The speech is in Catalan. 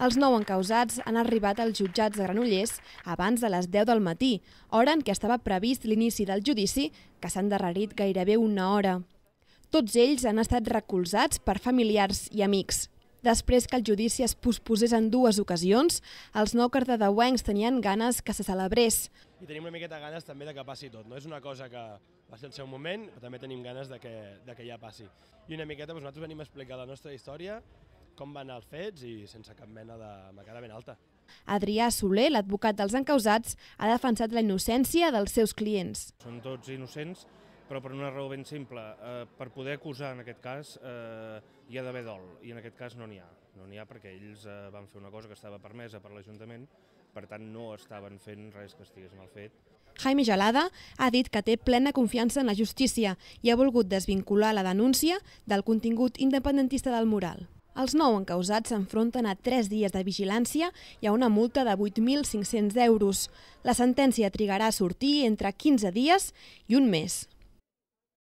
Els nou encausats han arribat als jutjats de Granollers abans de les 10 del matí, hora en què estava previst l'inici del judici, que s'ha endarrerit gairebé una hora. Tots ells han estat recolzats per familiars i amics. Després que el judici es posposés en dues ocasions, els nou cardedeuencs tenien ganes que se celebrés. I tenim una miqueta ganes també de que passi tot. No és una cosa que va ser el seu moment, però també tenim ganes de que, de que ja passi. I una miqueta doncs, nosaltres venim a explicar la nostra història, com van anar els fets i sense cap mena de macada ben alta. Adrià Soler, l'advocat dels encausats, ha defensat la innocència dels seus clients. Són tots innocents, però per una raó ben simple. Eh, per poder acusar, en aquest cas, eh, hi ha d'haver dol, i en aquest cas no n'hi ha. No n'hi ha perquè ells eh, van fer una cosa que estava permesa per l'Ajuntament, per tant no estaven fent res que estigués mal fet. Jaime Gelada ha dit que té plena confiança en la justícia i ha volgut desvincular la denúncia del contingut independentista del mural. Els nou encausats s'enfronten a tres dies de vigilància i a una multa de 8.500 euros. La sentència trigarà a sortir entre 15 dies i un mes.